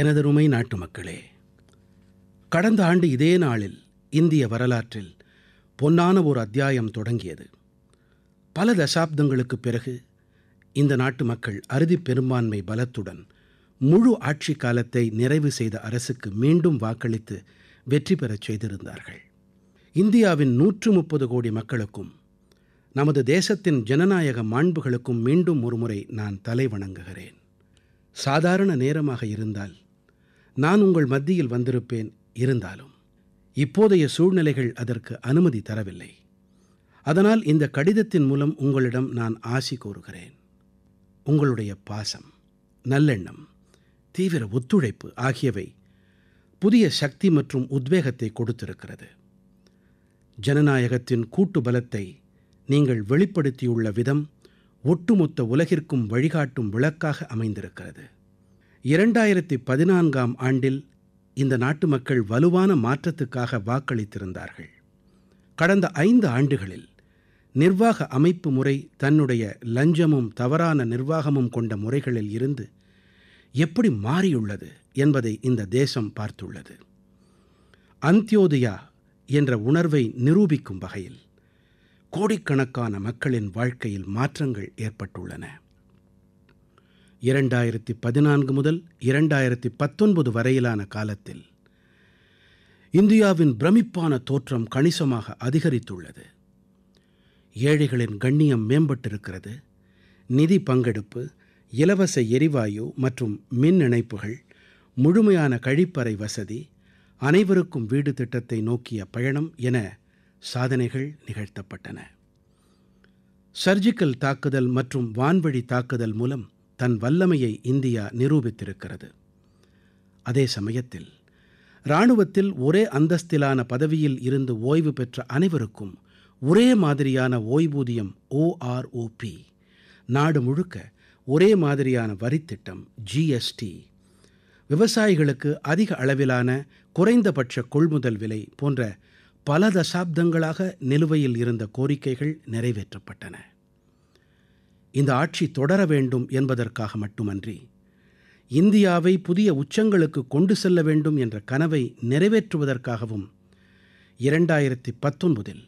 எனதருமை நாட்டுமக்களே கடந்த ஆண்டு இதே நாளில் இந்திய வரலாற்றில் பொன்னான ஒரு அத்தியாயம் தொடங்கியது பல தசாப்தங்களுக்கு பிறகு இந்த நாட்டு மக்கள் அறுதி பெரும்பான்மை பலத்துடன் முழு ஆட்சி காலத்தை நிறைவு செய்த அரசுக்கு மீண்டும் வாக்களித்து வெற்றி பெறச் செய்திருந்தார்கள் இந்தியாவின் நூற்று முப்பது கோடி மக்களுக்கும் நமது தேசத்தின் ஜனநாயக மாண்புகளுக்கும் மீண்டும் ஒருமுறை நான் தலை வணங்குகிறேன் சாதாரண நேரமாக இருந்தால் நான் உங்கள் மத்தியில் வந்திருப்பேன் இருந்தாலும் இப்போதைய சூழ்நிலைகள் அதற்கு அனுமதி தரவில்லை அதனால் இந்த கடிதத்தின் மூலம் உங்களிடம் நான் ஆசி கோருகிறேன் உங்களுடைய பாசம் நல்லெண்ணம் தீவிர ஒத்துழைப்பு ஆகியவை புதிய சக்தி மற்றும் உத்வேகத்தை கொடுத்திருக்கிறது ஜனநாயகத்தின் கூட்டு பலத்தை நீங்கள் வெளிப்படுத்தியுள்ள விதம் ஒட்டுமொத்த உலகிற்கும் வழிகாட்டும் விளக்காக அமைந்திருக்கிறது இரண்டாயிரத்தி பதினான்காம் ஆண்டில் இந்த நாட்டு மக்கள் வலுவான மாற்றத்துக்காக வாக்களித்திருந்தார்கள் கடந்த ஐந்து ஆண்டுகளில் நிர்வாக அமைப்பு முறை தன்னுடைய லஞ்சமும் தவறான நிர்வாகமும் கொண்ட முறைகளில் இருந்து எப்படி மாறியுள்ளது என்பதை இந்த தேசம் பார்த்துள்ளது அந்தியோதயா என்ற உணர்வை நிரூபிக்கும் வகையில் கோடிக்கணக்கான மக்களின் வாழ்க்கையில் மாற்றங்கள் ஏற்பட்டுள்ளன இரண்டாயிரத்தி பதினான்கு முதல் இரண்டாயிரத்தி பத்தொன்பது வரையிலான காலத்தில் இந்தியாவின் பிரமிப்பான தோற்றம் கணிசமாக அதிகரித்துள்ளது ஏழைகளின் கண்ணியம் மேம்பட்டிருக்கிறது நிதி பங்கெடுப்பு இலவச எரிவாயு மற்றும் மின் இணைப்புகள் முழுமையான கழிப்பறை வசதி அனைவருக்கும் வீடு திட்டத்தை நோக்கிய பயணம் என சாதனைகள் நிகழ்த்தப்பட்டன சர்ஜிக்கல் தாக்குதல் மற்றும் வான்வழி தாக்குதல் மூலம் தன் வல்லமையை இந்தியா நிரூபித்திருக்கிறது அதே சமயத்தில் இராணுவத்தில் ஒரே அந்தஸ்திலான பதவியில் இருந்து ஓய்வு பெற்ற அனைவருக்கும் ஒரே மாதிரியான ஓய்வூதியம் ஓஆர்ஓபி நாடு முழுக்க ஒரே மாதிரியான வரித்திட்டம் ஜிஎஸ்டி விவசாயிகளுக்கு அதிக அளவிலான குறைந்தபட்ச கொள்முதல் விலை போன்ற பல தசாப்தங்களாக நிலுவையில் இருந்த கோரிக்கைகள் நிறைவேற்றப்பட்டன இந்த ஆட்சி தொடர வேண்டும் என்பதற்காக மட்டுமன்றி இந்தியாவை புதிய உச்சங்களுக்கு கொண்டு செல்ல வேண்டும் என்ற கனவை நிறைவேற்றுவதற்காகவும் இரண்டாயிரத்தி பத்தொன்பதில்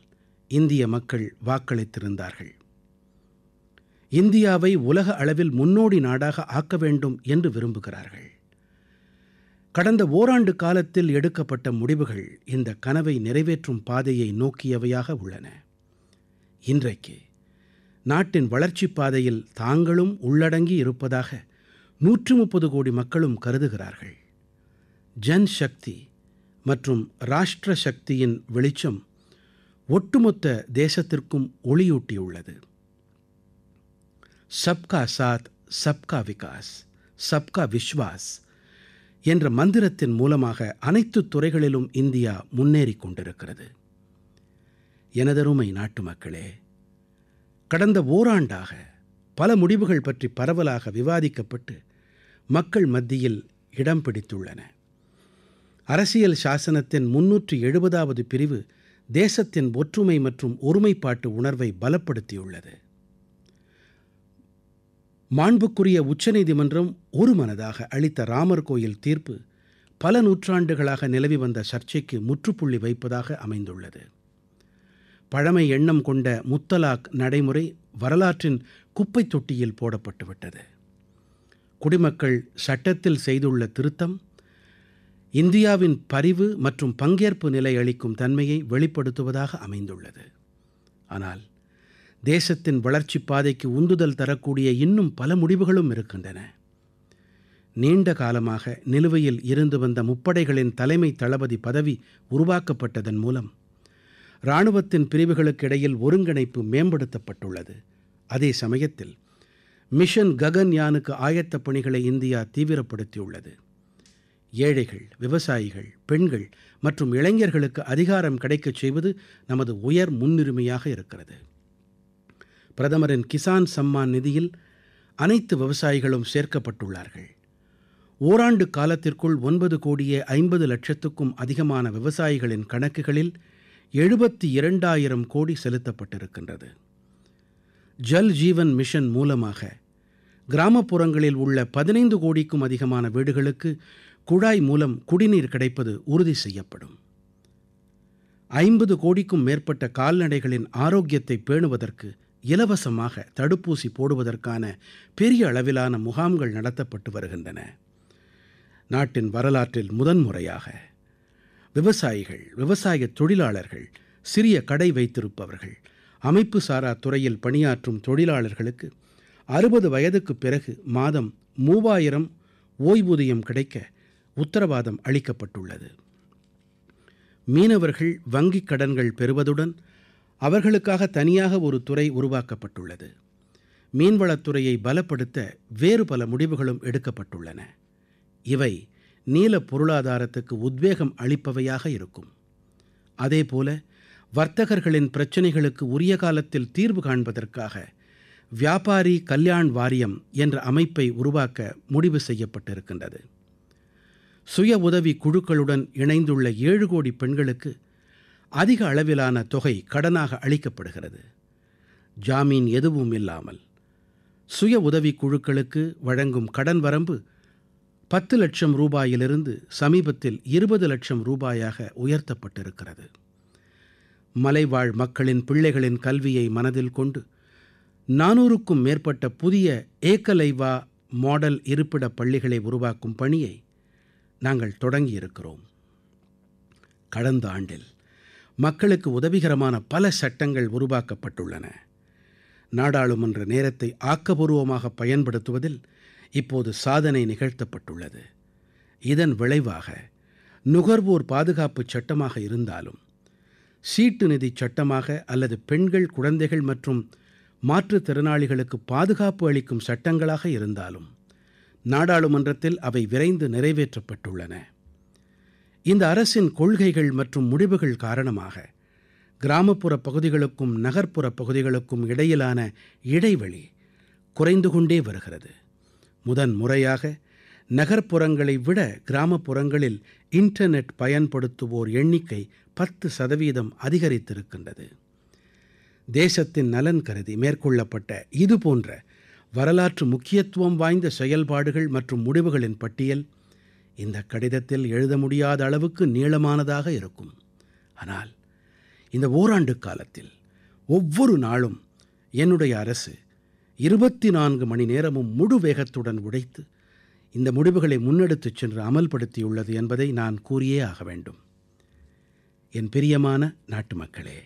இந்திய மக்கள் வாக்களித்திருந்தார்கள் இந்தியாவை உலக அளவில் முன்னோடி நாடாக ஆக்க வேண்டும் என்று விரும்புகிறார்கள் கடந்த ஓராண்டு காலத்தில் எடுக்கப்பட்ட முடிவுகள் இந்த கனவை நிறைவேற்றும் பாதையை நோக்கியவையாக உள்ளன இன்றைக்கு நாட்டின் வளர்ச்சிப் பாதையில் தாங்களும் உள்ளடங்கி இருப்பதாக நூற்று முப்பது கோடி மக்களும் கருதுகிறார்கள் ஜன் சக்தி மற்றும் ராஷ்டிர சக்தியின் வெளிச்சம் ஒட்டுமொத்த தேசத்திற்கும் ஒளியூட்டியுள்ளது சப்கா சாத் சப்கா விகாஸ் சப்கா விஸ்வாஸ் என்ற மந்திரத்தின் மூலமாக அனைத்து துறைகளிலும் இந்தியா முன்னேறிக் கொண்டிருக்கிறது எனதருமை நாட்டு மக்களே கடந்த ஓராண்டாக பல முடிவுகள் பற்றி பரவலாக விவாதிக்கப்பட்டு மக்கள் மத்தியில் இடம் பிடித்துள்ளன அரசியல் சாசனத்தின் முன்னூற்று எழுபதாவது பிரிவு தேசத்தின் ஒற்றுமை மற்றும் ஒருமைப்பாட்டு உணர்வை பலப்படுத்தியுள்ளது மாண்புக்குரிய உச்சநீதிமன்றம் ஒரு மனதாக அளித்த ராமர் கோயில் தீர்ப்பு பல நூற்றாண்டுகளாக நிலவி வந்த சர்ச்சைக்கு முற்றுப்புள்ளி வைப்பதாக அமைந்துள்ளது பழமை எண்ணம் கொண்ட முத்தலாக் நடைமுறை வரலாற்றின் குப்பை தொட்டியில் போடப்பட்டுவிட்டது குடிமக்கள் சட்டத்தில் செய்துள்ள திருத்தம் இந்தியாவின் பரிவு மற்றும் பங்கேற்பு நிலை அளிக்கும் தன்மையை வெளிப்படுத்துவதாக அமைந்துள்ளது ஆனால் தேசத்தின் வளர்ச்சிப் பாதைக்கு உந்துதல் தரக்கூடிய இன்னும் பல முடிவுகளும் இருக்கின்றன நீண்ட காலமாக நிலுவையில் இருந்து வந்த முப்படைகளின் தலைமை தளபதி பதவி உருவாக்கப்பட்டதன் மூலம் இராணுவத்தின் பிரிவுகளுக்கு இடையில் ஒருங்கிணைப்பு மேம்படுத்தப்பட்டுள்ளது அதே சமயத்தில் மிஷன் ககன்யானுக்கு ஆயத்த பணிகளை இந்தியா தீவிரப்படுத்தியுள்ளது ஏழைகள் விவசாயிகள் பெண்கள் மற்றும் இளைஞர்களுக்கு அதிகாரம் கிடைக்கச் செய்வது நமது உயர் முன்னுரிமையாக இருக்கிறது பிரதமரின் கிசான் சம்மான் நிதியில் அனைத்து விவசாயிகளும் சேர்க்கப்பட்டுள்ளார்கள் ஓராண்டு காலத்திற்குள் ஒன்பது கோடியே ஐம்பது லட்சத்துக்கும் அதிகமான விவசாயிகளின் கணக்குகளில் எழுபத்தி இரண்டாயிரம் கோடி செலுத்தப்பட்டிருக்கின்றது ஜல் ஜீவன் மிஷன் மூலமாக கிராமப்புறங்களில் உள்ள பதினைந்து கோடிக்கும் அதிகமான வீடுகளுக்கு குழாய் மூலம் குடிநீர் கிடைப்பது உறுதி செய்யப்படும் ஐம்பது கோடிக்கும் மேற்பட்ட கால்நடைகளின் ஆரோக்கியத்தை பேணுவதற்கு இலவசமாக தடுப்பூசி போடுவதற்கான பெரிய அளவிலான முகாம்கள் நடத்தப்பட்டு வருகின்றன நாட்டின் வரலாற்றில் முதன்முறையாக விவசாயிகள் விவசாய தொழிலாளர்கள் சிறிய கடை வைத்திருப்பவர்கள் அமைப்பு சாரா துறையில் பணியாற்றும் தொழிலாளர்களுக்கு அறுபது வயதுக்கு பிறகு மாதம் மூவாயிரம் ஓய்வூதியம் கிடைக்க உத்தரவாதம் அளிக்கப்பட்டுள்ளது மீனவர்கள் வங்கிக் கடன்கள் பெறுவதுடன் அவர்களுக்காக தனியாக ஒரு துறை உருவாக்கப்பட்டுள்ளது மீன்வளத்துறையை பலப்படுத்த வேறு பல முடிவுகளும் எடுக்கப்பட்டுள்ளன இவை நீல பொருளாதாரத்துக்கு உத்வேகம் அளிப்பவையாக இருக்கும் அதேபோல வர்த்தகர்களின் பிரச்சினைகளுக்கு உரிய காலத்தில் தீர்வு காண்பதற்காக வியாபாரி கல்யாண் வாரியம் என்ற அமைப்பை உருவாக்க முடிவு செய்யப்பட்டிருக்கின்றது சுய உதவி குழுக்களுடன் இணைந்துள்ள ஏழு கோடி பெண்களுக்கு அதிக அளவிலான தொகை கடனாக அளிக்கப்படுகிறது ஜாமீன் எதுவும் இல்லாமல் சுய உதவி குழுக்களுக்கு வழங்கும் கடன் வரம்பு பத்து லட்சம் ரூபாயிலிருந்து சமீபத்தில் இருபது லட்சம் ரூபாயாக உயர்த்தப்பட்டிருக்கிறது மலைவாழ் மக்களின் பிள்ளைகளின் கல்வியை மனதில் கொண்டு நானூறுக்கும் மேற்பட்ட புதிய ஏக்கலைவா மாடல் இருப்பிட பள்ளிகளை உருவாக்கும் பணியை நாங்கள் தொடங்கியிருக்கிறோம் கடந்த ஆண்டில் மக்களுக்கு உதவிகரமான பல சட்டங்கள் உருவாக்கப்பட்டுள்ளன நாடாளுமன்ற நேரத்தை ஆக்கபூர்வமாக பயன்படுத்துவதில் இப்போது சாதனை நிகழ்த்தப்பட்டுள்ளது இதன் விளைவாக நுகர்வோர் பாதுகாப்பு சட்டமாக இருந்தாலும் சீட்டு நிதி சட்டமாக அல்லது பெண்கள் குழந்தைகள் மற்றும் மாற்றுத்திறனாளிகளுக்கு பாதுகாப்பு அளிக்கும் சட்டங்களாக இருந்தாலும் நாடாளுமன்றத்தில் அவை விரைந்து நிறைவேற்றப்பட்டுள்ளன இந்த அரசின் கொள்கைகள் மற்றும் முடிவுகள் காரணமாக கிராமப்புற பகுதிகளுக்கும் நகர்ப்புற பகுதிகளுக்கும் இடையிலான இடைவெளி குறைந்து கொண்டே வருகிறது முதன் முறையாக நகர்ப்புறங்களை விட கிராமப்புறங்களில் இன்டர்நெட் பயன்படுத்துவோர் எண்ணிக்கை பத்து சதவீதம் அதிகரித்திருக்கின்றது தேசத்தின் நலன் கருதி மேற்கொள்ளப்பட்ட இது போன்ற வரலாற்று முக்கியத்துவம் வாய்ந்த செயல்பாடுகள் மற்றும் முடிவுகளின் பட்டியல் இந்த கடிதத்தில் எழுத முடியாத அளவுக்கு நீளமானதாக இருக்கும் ஆனால் இந்த ஓராண்டு காலத்தில் ஒவ்வொரு நாளும் என்னுடைய அரசு இருபத்தி நான்கு மணி நேரமும் முழு வேகத்துடன் உழைத்து இந்த முடிவுகளை முன்னெடுத்துச் சென்று அமல்படுத்தியுள்ளது என்பதை நான் கூறியே ஆக வேண்டும் என் பிரியமான நாட்டு மக்களே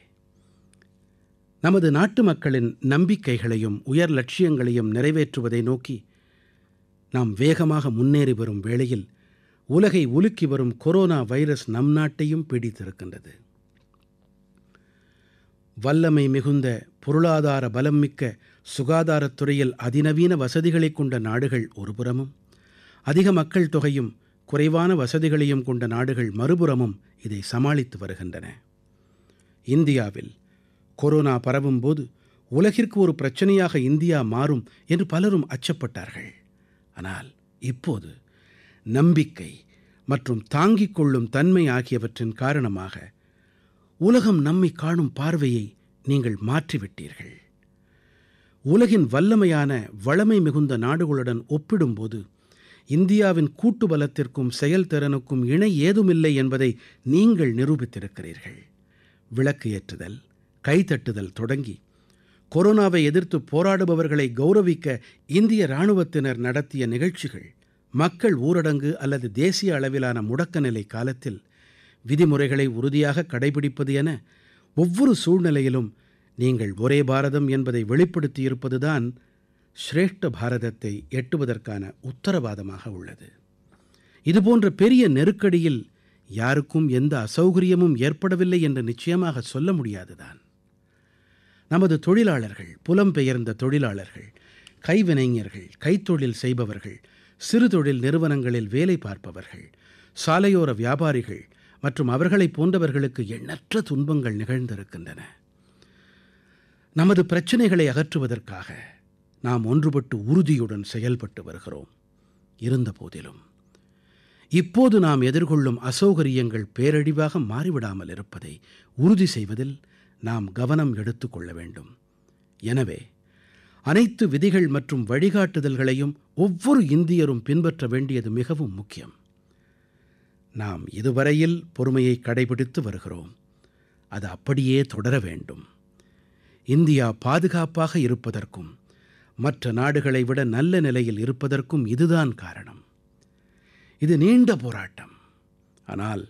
நமது நாட்டு மக்களின் நம்பிக்கைகளையும் உயர் லட்சியங்களையும் நிறைவேற்றுவதை நோக்கி நாம் வேகமாக முன்னேறி வரும் வேளையில் உலகை உலுக்கி வரும் கொரோனா வைரஸ் நம் நாட்டையும் பீடித்திருக்கின்றது வல்லமை மிகுந்த பொருளாதார பலம் மிக்க சுகாதாரத்துறையில் அதிநவீன வசதிகளை கொண்ட நாடுகள் ஒருபுறமும் அதிக மக்கள் தொகையும் குறைவான வசதிகளையும் கொண்ட நாடுகள் மறுபுறமும் இதை சமாளித்து வருகின்றன இந்தியாவில் கொரோனா பரவும் போது உலகிற்கு ஒரு பிரச்சனையாக இந்தியா மாறும் என்று பலரும் அச்சப்பட்டார்கள் ஆனால் இப்போது நம்பிக்கை மற்றும் தாங்கிக் கொள்ளும் தன்மை ஆகியவற்றின் காரணமாக உலகம் நம்மை காணும் பார்வையை நீங்கள் மாற்றிவிட்டீர்கள் உலகின் வல்லமையான வளமை மிகுந்த நாடுகளுடன் ஒப்பிடும்போது இந்தியாவின் கூட்டு பலத்திற்கும் செயல்திறனுக்கும் இணை ஏதுமில்லை என்பதை நீங்கள் நிரூபித்திருக்கிறீர்கள் விளக்கு ஏற்றுதல் கைதட்டுதல் தொடங்கி கொரோனாவை எதிர்த்து போராடுபவர்களை கௌரவிக்க இந்திய இராணுவத்தினர் நடத்திய நிகழ்ச்சிகள் மக்கள் ஊரடங்கு அல்லது தேசிய அளவிலான முடக்கநிலை காலத்தில் விதிமுறைகளை உறுதியாக கடைபிடிப்பது என ஒவ்வொரு சூழ்நிலையிலும் நீங்கள் ஒரே பாரதம் என்பதை வெளிப்படுத்தியிருப்பது தான் ஸ்ரேஷ்ட பாரதத்தை எட்டுவதற்கான உத்தரவாதமாக உள்ளது இதுபோன்ற பெரிய நெருக்கடியில் யாருக்கும் எந்த அசௌகரியமும் ஏற்படவில்லை என்று நிச்சயமாக சொல்ல முடியாதுதான் நமது தொழிலாளர்கள் புலம்பெயர்ந்த தொழிலாளர்கள் கைவினைஞர்கள் கைத்தொழில் செய்பவர்கள் சிறு தொழில் நிறுவனங்களில் வேலை பார்ப்பவர்கள் சாலையோர வியாபாரிகள் மற்றும் அவர்களைப் போன்றவர்களுக்கு எண்ணற்ற துன்பங்கள் நிகழ்ந்திருக்கின்றன நமது பிரச்சனைகளை அகற்றுவதற்காக நாம் ஒன்றுபட்டு உறுதியுடன் செயல்பட்டு வருகிறோம் இருந்த போதிலும் இப்போது நாம் எதிர்கொள்ளும் அசௌகரியங்கள் பேரழிவாக மாறிவிடாமல் இருப்பதை உறுதி செய்வதில் நாம் கவனம் எடுத்துக்கொள்ள வேண்டும் எனவே அனைத்து விதிகள் மற்றும் வழிகாட்டுதல்களையும் ஒவ்வொரு இந்தியரும் பின்பற்ற வேண்டியது மிகவும் முக்கியம் நாம் இதுவரையில் பொறுமையை கடைபிடித்து வருகிறோம் அது அப்படியே தொடர வேண்டும் இந்தியா பாதுகாப்பாக இருப்பதற்கும் மற்ற நாடுகளை விட நல்ல நிலையில் இருப்பதற்கும் இதுதான் காரணம் இது நீண்ட போராட்டம் ஆனால்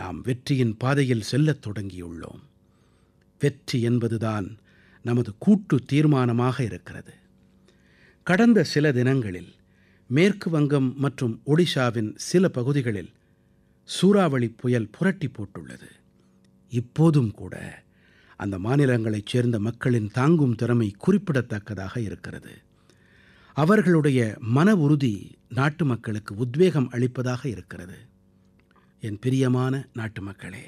நாம் வெற்றியின் பாதையில் செல்லத் தொடங்கியுள்ளோம் வெற்றி என்பதுதான் நமது கூட்டு தீர்மானமாக இருக்கிறது கடந்த சில தினங்களில் மேற்கு வங்கம் மற்றும் ஒடிஷாவின் சில பகுதிகளில் சூறாவளி புயல் புரட்டி போட்டுள்ளது இப்போதும் கூட அந்த மாநிலங்களைச் சேர்ந்த மக்களின் தாங்கும் திறமை குறிப்பிடத்தக்கதாக இருக்கிறது அவர்களுடைய மன உறுதி நாட்டு மக்களுக்கு உத்வேகம் அளிப்பதாக இருக்கிறது என் பிரியமான நாட்டு மக்களே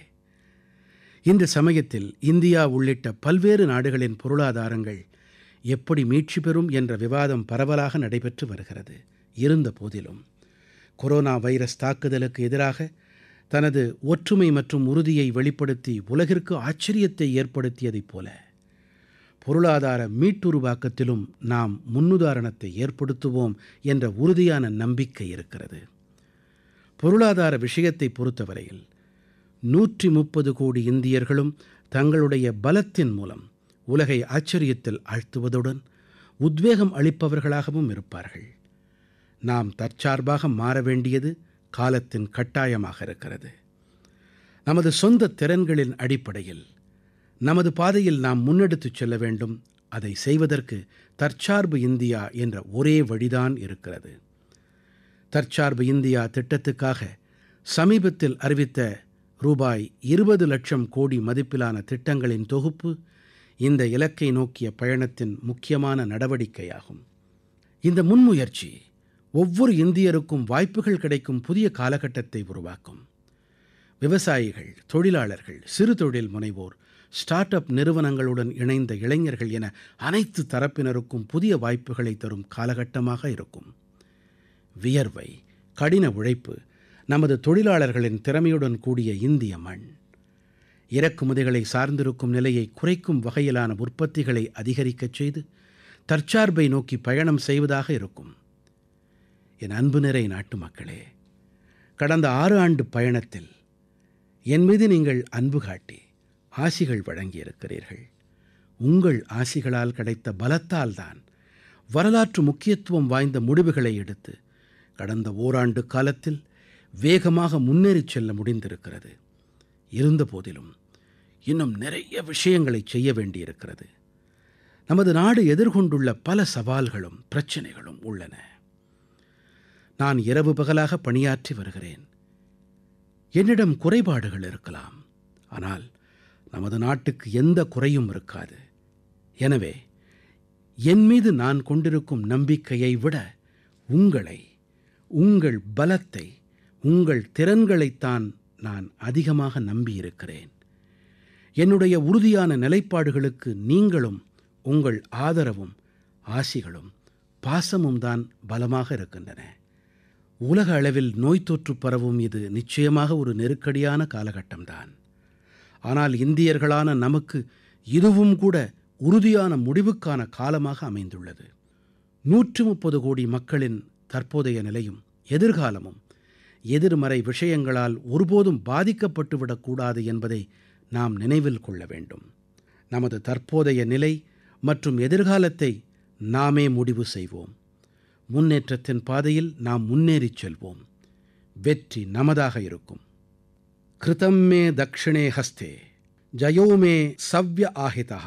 இந்த சமயத்தில் இந்தியா உள்ளிட்ட பல்வேறு நாடுகளின் பொருளாதாரங்கள் எப்படி மீட்சி பெறும் என்ற விவாதம் பரவலாக நடைபெற்று வருகிறது இருந்த போதிலும் கொரோனா வைரஸ் தாக்குதலுக்கு எதிராக தனது ஒற்றுமை மற்றும் உறுதியை வெளிப்படுத்தி உலகிற்கு ஆச்சரியத்தை ஏற்படுத்தியதைப் போல பொருளாதார மீட்டுருவாக்கத்திலும் நாம் முன்னுதாரணத்தை ஏற்படுத்துவோம் என்ற உறுதியான நம்பிக்கை இருக்கிறது பொருளாதார விஷயத்தை பொறுத்தவரையில் நூற்றி முப்பது கோடி இந்தியர்களும் தங்களுடைய பலத்தின் மூலம் உலகை ஆச்சரியத்தில் ஆழ்த்துவதுடன் உத்வேகம் அளிப்பவர்களாகவும் இருப்பார்கள் நாம் தற்சார்பாக மாற வேண்டியது காலத்தின் கட்டாயமாக இருக்கிறது நமது சொந்த திறன்களின் அடிப்படையில் நமது பாதையில் நாம் முன்னெடுத்துச் செல்ல வேண்டும் அதை செய்வதற்கு தற்சார்பு இந்தியா என்ற ஒரே வழிதான் இருக்கிறது தற்சார்பு இந்தியா திட்டத்துக்காக சமீபத்தில் அறிவித்த ரூபாய் இருபது லட்சம் கோடி மதிப்பிலான திட்டங்களின் தொகுப்பு இந்த இலக்கை நோக்கிய பயணத்தின் முக்கியமான நடவடிக்கையாகும் இந்த முன்முயற்சி ஒவ்வொரு இந்தியருக்கும் வாய்ப்புகள் கிடைக்கும் புதிய காலகட்டத்தை உருவாக்கும் விவசாயிகள் தொழிலாளர்கள் சிறு தொழில் முனைவோர் ஸ்டார்ட் அப் நிறுவனங்களுடன் இணைந்த இளைஞர்கள் என அனைத்து தரப்பினருக்கும் புதிய வாய்ப்புகளை தரும் காலகட்டமாக இருக்கும் வியர்வை கடின உழைப்பு நமது தொழிலாளர்களின் திறமையுடன் கூடிய இந்திய மண் இறக்குமதிகளை சார்ந்திருக்கும் நிலையை குறைக்கும் வகையிலான உற்பத்திகளை அதிகரிக்கச் செய்து தற்சார்பை நோக்கி பயணம் செய்வதாக இருக்கும் என் அன்பு நிறை நாட்டு மக்களே கடந்த ஆறு ஆண்டு பயணத்தில் என் மீது நீங்கள் அன்பு காட்டி ஆசிகள் வழங்கியிருக்கிறீர்கள் உங்கள் ஆசிகளால் கிடைத்த பலத்தால் தான் வரலாற்று முக்கியத்துவம் வாய்ந்த முடிவுகளை எடுத்து கடந்த ஓராண்டு காலத்தில் வேகமாக முன்னேறிச் செல்ல முடிந்திருக்கிறது இருந்தபோதிலும் இன்னும் நிறைய விஷயங்களை செய்ய வேண்டியிருக்கிறது நமது நாடு எதிர்கொண்டுள்ள பல சவால்களும் பிரச்சனைகளும் உள்ளன நான் இரவு பகலாக பணியாற்றி வருகிறேன் என்னிடம் குறைபாடுகள் இருக்கலாம் ஆனால் நமது நாட்டுக்கு எந்த குறையும் இருக்காது எனவே என் மீது நான் கொண்டிருக்கும் நம்பிக்கையை விட உங்களை உங்கள் பலத்தை உங்கள் திறன்களைத்தான் நான் அதிகமாக நம்பியிருக்கிறேன் என்னுடைய உறுதியான நிலைப்பாடுகளுக்கு நீங்களும் உங்கள் ஆதரவும் ஆசிகளும் பாசமும் தான் பலமாக இருக்கின்றன உலக அளவில் நோய்த்தொற்று பரவும் இது நிச்சயமாக ஒரு நெருக்கடியான காலகட்டம்தான் ஆனால் இந்தியர்களான நமக்கு இதுவும் கூட உறுதியான முடிவுக்கான காலமாக அமைந்துள்ளது நூற்று முப்பது கோடி மக்களின் தற்போதைய நிலையும் எதிர்காலமும் எதிர்மறை விஷயங்களால் ஒருபோதும் பாதிக்கப்பட்டுவிடக்கூடாது என்பதை நாம் நினைவில் கொள்ள வேண்டும் நமது தற்போதைய நிலை மற்றும் எதிர்காலத்தை நாமே முடிவு செய்வோம் முன்னேற்றத்தின் பாதையில் நாம் முன்னேறிச் செல்வோம் வெற்றி நமதாக இருக்கும் கிருதம் மே தக்ஷிணே ஹஸ்தே ஜயோமே சவ்ய ஆகிதா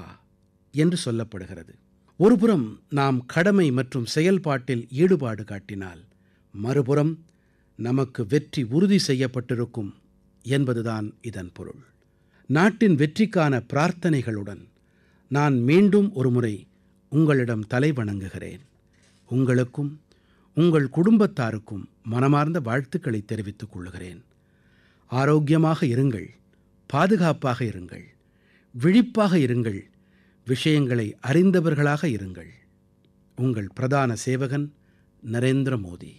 என்று சொல்லப்படுகிறது ஒருபுறம் நாம் கடமை மற்றும் செயல்பாட்டில் ஈடுபாடு காட்டினால் மறுபுறம் நமக்கு வெற்றி உறுதி செய்யப்பட்டிருக்கும் என்பதுதான் இதன் பொருள் நாட்டின் வெற்றிக்கான பிரார்த்தனைகளுடன் நான் மீண்டும் ஒருமுறை உங்களிடம் தலை வணங்குகிறேன் உங்களுக்கும் உங்கள் குடும்பத்தாருக்கும் மனமார்ந்த வாழ்த்துக்களை தெரிவித்துக் கொள்கிறேன் ஆரோக்கியமாக இருங்கள் பாதுகாப்பாக இருங்கள் விழிப்பாக இருங்கள் விஷயங்களை அறிந்தவர்களாக இருங்கள் உங்கள் பிரதான சேவகன் நரேந்திர மோடி